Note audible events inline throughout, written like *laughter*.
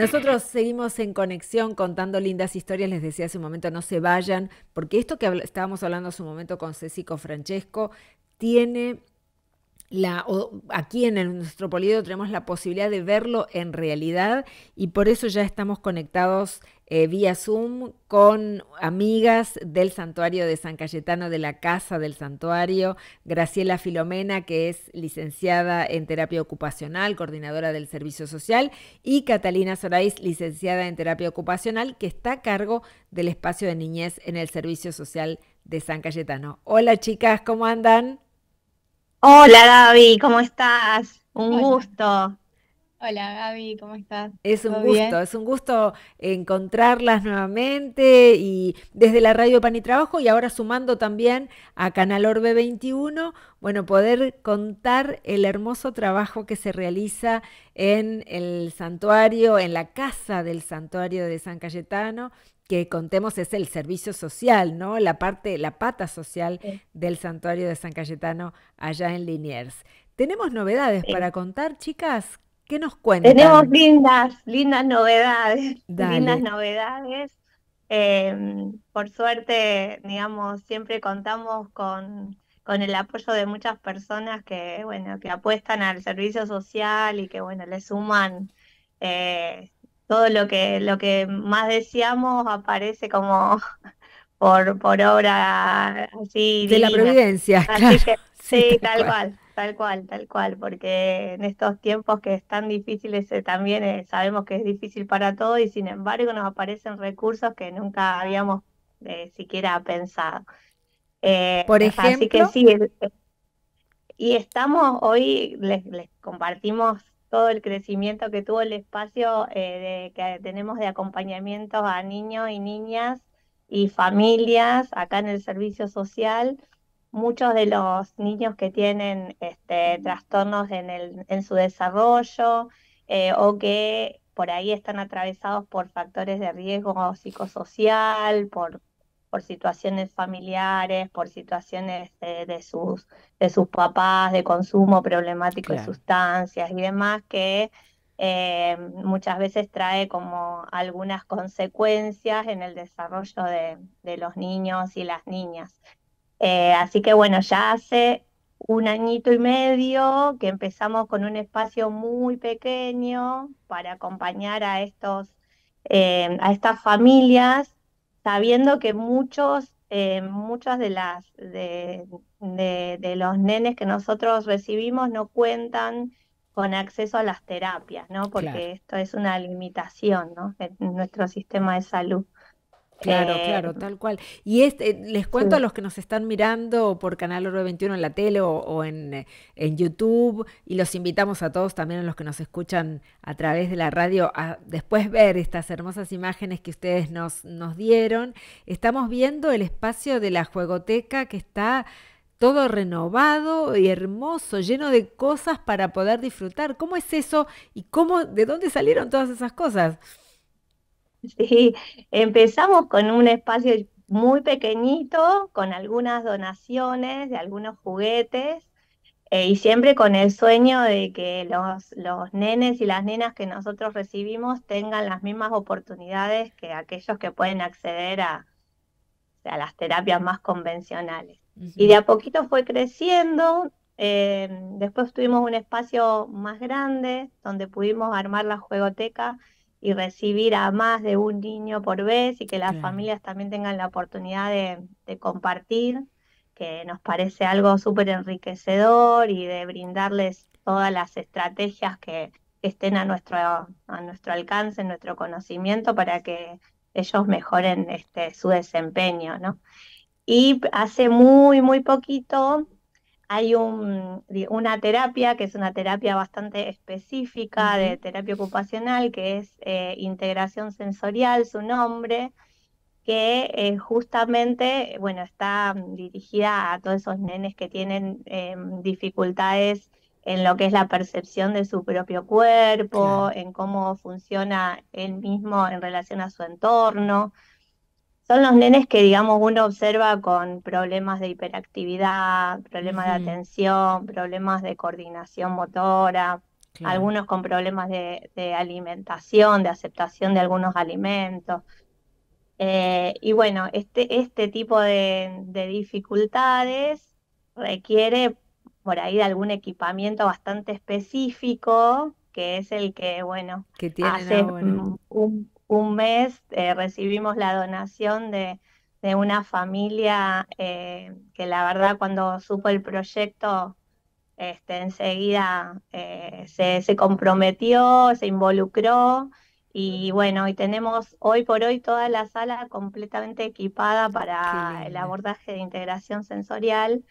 Nosotros seguimos en conexión contando lindas historias. Les decía hace un momento, no se vayan, porque esto que estábamos hablando hace un momento con Ceci Francesco tiene aquí en nuestro polígono tenemos la posibilidad de verlo en realidad y por eso ya estamos conectados eh, vía Zoom con amigas del santuario de San Cayetano, de la Casa del Santuario, Graciela Filomena, que es licenciada en terapia ocupacional, coordinadora del Servicio Social, y Catalina Sorais, licenciada en terapia ocupacional, que está a cargo del espacio de niñez en el Servicio Social de San Cayetano. Hola chicas, ¿cómo andan? Hola Gaby, ¿cómo estás? Un gusto. Hola Gaby, ¿cómo estás? Es un gusto, es un gusto encontrarlas nuevamente y desde la radio Pan y Trabajo y ahora sumando también a Canal Orbe 21, bueno, poder contar el hermoso trabajo que se realiza en el santuario, en la casa del santuario de San Cayetano, que contemos es el servicio social, ¿no? La parte, la pata social del santuario de San Cayetano allá en Liniers. Tenemos novedades para contar, chicas. ¿Qué nos cuentan? Tenemos lindas, lindas novedades, lindas novedades. Em, por suerte, digamos, siempre contamos con, con el apoyo de muchas personas que, bueno, que apuestan al servicio social y que, bueno, le suman eh, todo lo que, lo que más deseamos aparece como *laughs* por, por obra así. De la providencia. *laughs* *laughs* sí, tal, cual. Tal cual, tal cual, porque en estos tiempos que están difíciles eh, también eh, sabemos que es difícil para todos y sin embargo nos aparecen recursos que nunca habíamos eh, siquiera pensado. Por ejemplo. Así que sí, y estamos hoy, les, les compartimos todo el crecimiento que tuvo el espacio eh, de, que tenemos de acompañamiento a niños y niñas y familias acá en el servicio social. Muchos de los niños que tienen este, trastornos en, el, en su desarrollo eh, o que por ahí están atravesados por factores de riesgo psicosocial, por por situaciones familiares, por situaciones de, sus, de sus papás, de consumo problemático de sustancias y demás, que eh, muchas veces trae como algunas consecuencias en el desarrollo de, los niños y las niñas. Eh, así que bueno, ya hace un añito y medio que empezamos con un espacio muy pequeño para acompañar a estos eh, a estas familias sabiendo que muchos, eh, de las de, los nenes que nosotros recibimos no cuentan con acceso a las terapias, ¿no? Porque esto es una limitación, ¿no? En nuestro sistema de salud. Claro, eh, claro, tal cual. Y este, eh, les cuento a los que nos están mirando por Canal Oro 21 en la tele o, o en, eh, en, YouTube, y los invitamos a todos también a los que nos escuchan a través de la radio a después ver estas hermosas imágenes que ustedes nos, nos dieron. Estamos viendo el espacio de la juegoteca que está todo renovado y hermoso, lleno de cosas para poder disfrutar. ¿Cómo es eso y cómo, de dónde salieron todas esas cosas? *laughs* Sí, empezamos con un espacio muy pequeñito, con algunas donaciones de algunos juguetes eh, y siempre con el sueño de que los, nenes y las nenas que nosotros recibimos tengan las mismas oportunidades que aquellos que pueden acceder a, las terapias más convencionales. Y de a poquito fue creciendo. Em, después tuvimos un espacio más grande donde pudimos armar la juegoteca y recibir a más de un niño por vez y que las familias también tengan la oportunidad de, compartir, que nos parece algo súper enriquecedor y de brindarles todas las estrategias que, estén a nuestro, a nuestro alcance, en nuestro conocimiento, para que ellos mejoren este, su desempeño, ¿no? Y hace muy, muy poquito hay una terapia que es una terapia bastante específica de terapia ocupacional, que es eh, integración sensorial, su nombre, que eh, justamente, bueno, está dirigida a todos esos nenes que tienen eh, dificultades en lo que es la percepción de su propio cuerpo, en cómo funciona él mismo en relación a su entorno son los nenes que, digamos, uno observa con problemas de hiperactividad, problemas de atención, problemas de coordinación motora, algunos con problemas de, alimentación, de aceptación de algunos alimentos. Eh, y bueno, este, este tipo de, dificultades requiere por ahí de algún equipamiento bastante específico, que es el que, bueno, hace un un mes eh, recibimos la donación de, una familia eh, que la verdad cuando supo el proyecto este, enseguida eh, se, se, comprometió, se involucró y bueno, y tenemos hoy por hoy toda la sala completamente equipada para el abordaje de integración sensorial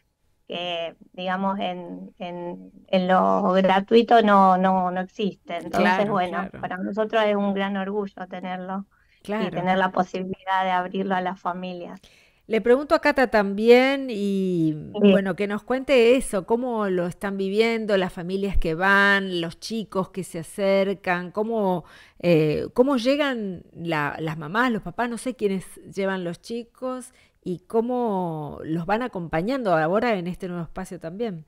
que, digamos, en, en, lo gratuito no, no, no existe. Entonces, bueno, para nosotros es un gran orgullo tenerlo y tener la posibilidad de abrirlo a las familias. Le pregunto a Cata también y bueno, que nos cuente eso, cómo lo están viviendo, las familias que van, los chicos que se acercan, cómo, eh, cómo llegan las mamás, los papás, no sé quiénes llevan los chicos y cómo los van acompañando ahora en este nuevo espacio también.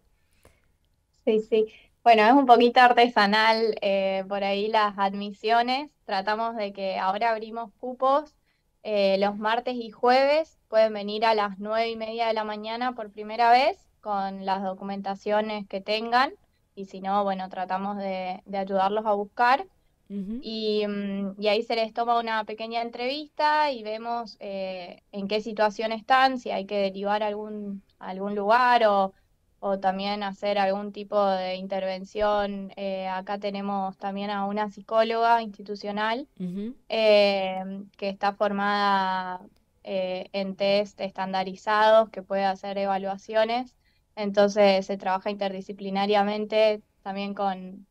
Sí, sí. Bueno, es un poquito artesanal eh, por ahí las admisiones. Tratamos de que ahora abrimos cupos eh, los martes y jueves. Pueden venir a las nueve y media de la mañana por primera vez con las documentaciones que tengan. Y si no, bueno, tratamos de, de ayudarlos a buscar. Mm, y, ahí se les toma una pequeña entrevista y vemos eh, en qué situación están, si hay que derivar algún, algún lugar o, también hacer algún tipo de intervención. Eh, acá tenemos también a una psicóloga institucional eh, que está formada en test estandarizados que puede hacer evaluaciones. Entonces se trabaja interdisciplinariamente también con,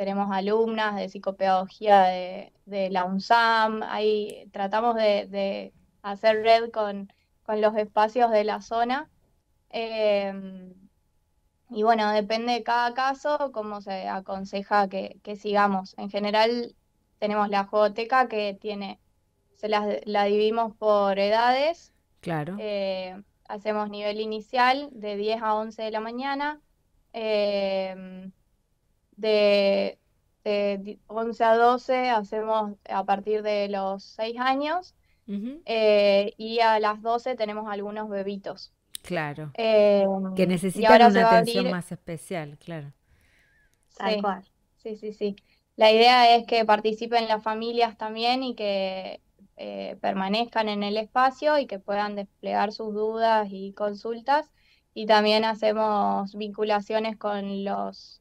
tenemos alumnas de psicopedagogía de, la UNSAM, ahí tratamos de, hacer red con, los espacios de la zona. Em, y bueno, depende de cada caso cómo se aconseja que, sigamos. En general tenemos la jugoteca que tiene, se la, la dividimos por edades. Claro. Eh, hacemos nivel inicial de 10 a 11 de la mañana. Em, de, 11 a 12 hacemos a partir de los 6 años eh, y a las 12 tenemos algunos bebitos. Claro. Eh, que necesitan una atención más especial, claro. Sí, sí, sí, sí. La idea es que participen las familias también y que eh, permanezcan en el espacio y que puedan desplegar sus dudas y consultas. Y también hacemos vinculaciones con los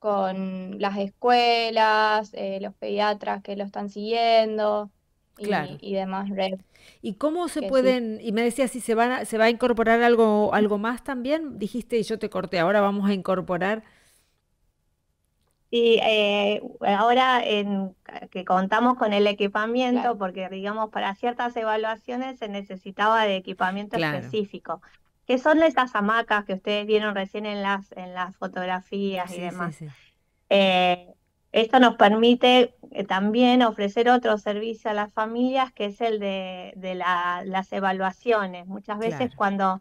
con las escuelas, eh, los pediatras que lo están siguiendo y, demás red. ¿Y cómo se pueden, y me decías si se, van se va a incorporar algo, algo más también? Dijiste y yo te corté, ahora vamos a incorporar... Sí, eh, ahora en, que contamos con el equipamiento, porque digamos, para ciertas evaluaciones se necesitaba de equipamiento específico que son estas hamacas que ustedes vieron recién en las, en las fotografías y demás. Eh, esto nos permite eh, también ofrecer otro servicio a las familias, que es el de, de las evaluaciones. Muchas veces cuando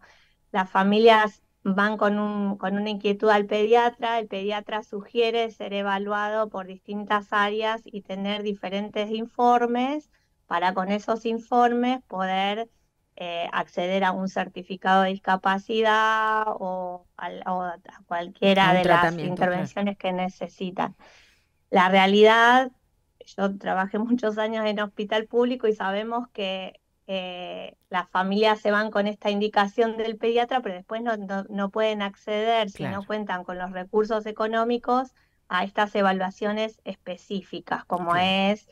las familias van con, un, con una inquietud al pediatra, el pediatra sugiere ser evaluado por distintas áreas y tener diferentes informes para con esos informes poder eh, acceder a un certificado de discapacidad o, a, cualquiera de las intervenciones que necesitan. La realidad, yo trabajé *laughs* muchos años en hospital público y sabemos que eh, las familias se van con esta indicación del pediatra, pero después no, pueden acceder si no cuentan con los recursos económicos a estas evaluaciones específicas, como es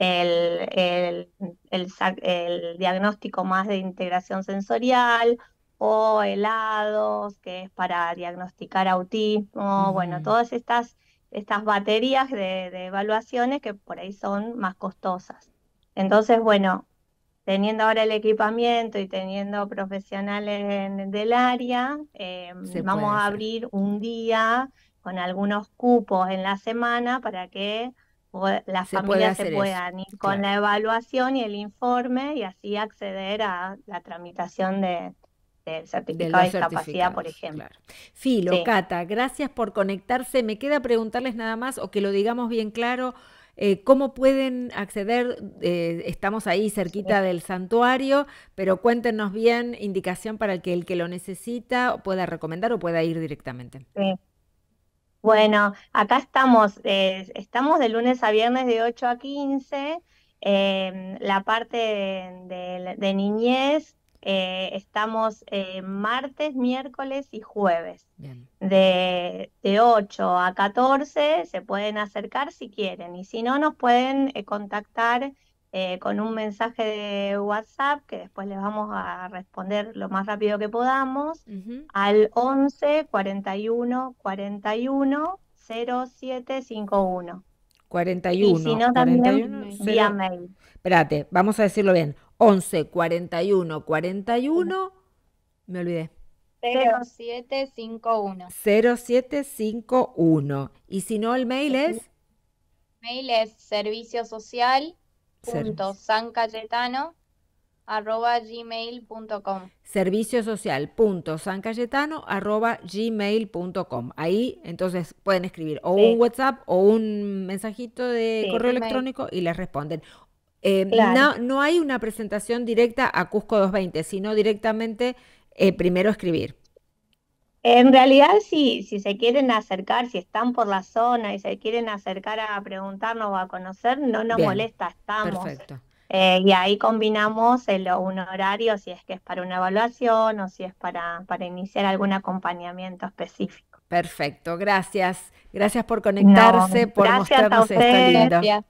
el, el, diagnóstico más de integración sensorial o helados, que es para diagnosticar autismo, bueno, mm. todas estas, estas baterías de, evaluaciones que por ahí son más costosas. Entonces, bueno, teniendo ahora el equipamiento y teniendo profesionales del área, em, vamos a abrir un día con algunos cupos en la semana para que las familias se puedan ir con la evaluación y el informe y así acceder a la tramitación de, del certificado de, discapacidad, por ejemplo. sí. Cata, gracias por conectarse. Me queda preguntarles nada más o que lo digamos bien claro. Eh, cómo pueden acceder. Eh, estamos ahí cerquita del santuario, pero cuéntenos bien indicación para que el que lo necesita pueda recomendar o pueda ir directamente. Bueno, acá estamos, eh, estamos de lunes a viernes de 8 a 15. Eh, la parte de, niñez eh, estamos martes, miércoles y jueves. De, de, 8 a 14 se pueden acercar si quieren y si no nos pueden contactar eh, con un mensaje de WhatsApp que después les vamos a responder lo más rápido que podamos al 11 41 41 0751. 41. Y si no, también vía mail. Espérate, vamos a decirlo bien. 11 41 41. Me olvidé. 0751. 0751. Y si no, el mail es. Mail es servicio social cayetano arroba gmail.com servicio social punto san cayetano arroba gmail.com ahí entonces pueden escribir o un whatsapp o un mensajito de correo electrónico y les responden eh, no, no, hay una presentación directa a Cusco 220 sino directamente eh, primero escribir en realidad, si, si se quieren acercar, si están por la zona y se quieren acercar a preguntarnos o a conocer, no nos molesta, estamos. Perfecto. Eh, y ahí combinamos el, un horario, si es que es para una evaluación o si es para, para iniciar algún acompañamiento específico. Perfecto, gracias. Gracias por conectarse, por mostrarnos gracias.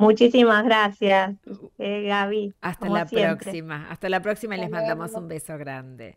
Muchísimas gracias, uh, eh, Gaby. Hasta la próxima. Hasta la próxima y les mandamos un beso grande.